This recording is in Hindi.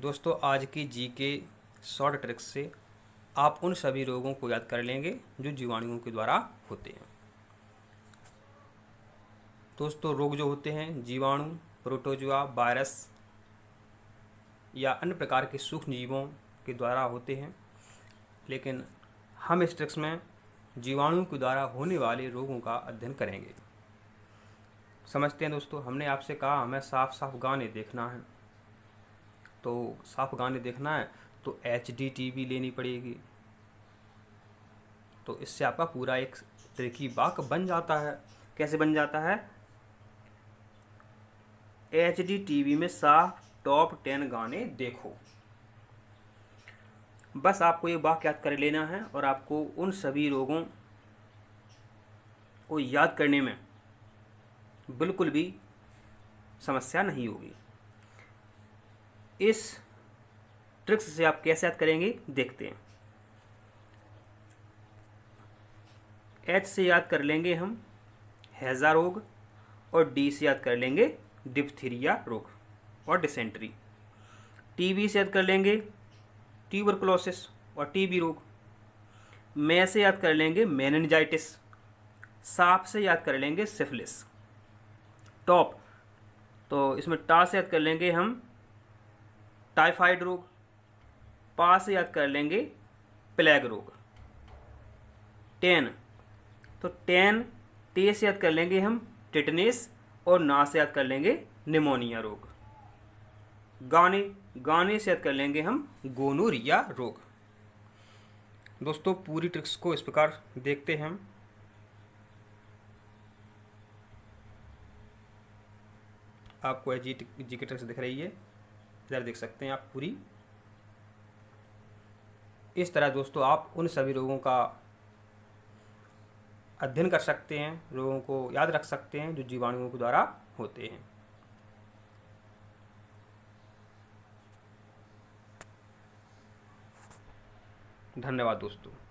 दोस्तों आज की जी के शॉर्ट ट्रिक्स से आप उन सभी रोगों को याद कर लेंगे जो जीवाणुओं के द्वारा होते हैं दोस्तों रोग जो होते हैं जीवाणु प्रोटोजुआ वायरस या अन्य प्रकार के सूक्ष्म जीवों के द्वारा होते हैं लेकिन हम इस ट्रिक्स में जीवाणुओं के द्वारा होने वाले रोगों का अध्ययन करेंगे समझते हैं दोस्तों हमने आपसे कहा हमें साफ साफ गाने देखना है तो साफ गाने देखना है तो एच डी टी वी लेनी पड़ेगी तो इससे आपका पूरा एक तरीकी बाक बन जाता है कैसे बन जाता है एच डी टी वी में साफ टॉप टेन गाने देखो बस आपको ये बाक याद कर लेना है और आपको उन सभी रोगों को याद करने में बिल्कुल भी समस्या नहीं होगी इस ट्रिक्स से आप कैसे याद करेंगे देखते हैं एच से याद कर लेंगे हम हैज़ा रोग और डी से याद कर लेंगे डिप्थीरिया रोग और डिसेंट्री टीबी से याद कर लेंगे क्लोसिस और टीबी रोग मै से याद कर लेंगे मैनजाइटिस साफ से याद कर लेंगे सिफिलिस टॉप तो इसमें टा से याद कर लेंगे हम टाइफाइड रोग पास याद कर लेंगे प्लेग रोग टेन तो टेन टे से याद कर लेंगे हम टिटनेस और ना से याद कर लेंगे निमोनिया रोग गाने गाने से याद कर लेंगे हम गोनोरिया रोग दोस्तों पूरी ट्रिक्स को इस प्रकार देखते हैं हम आपको जी जी की ट्रिक्स दिख रही है इधर देख सकते हैं आप पूरी इस तरह दोस्तों आप उन सभी रोगों का अध्ययन कर सकते हैं रोगों को याद रख सकते हैं जो जीवाणुओं के द्वारा होते हैं धन्यवाद दोस्तों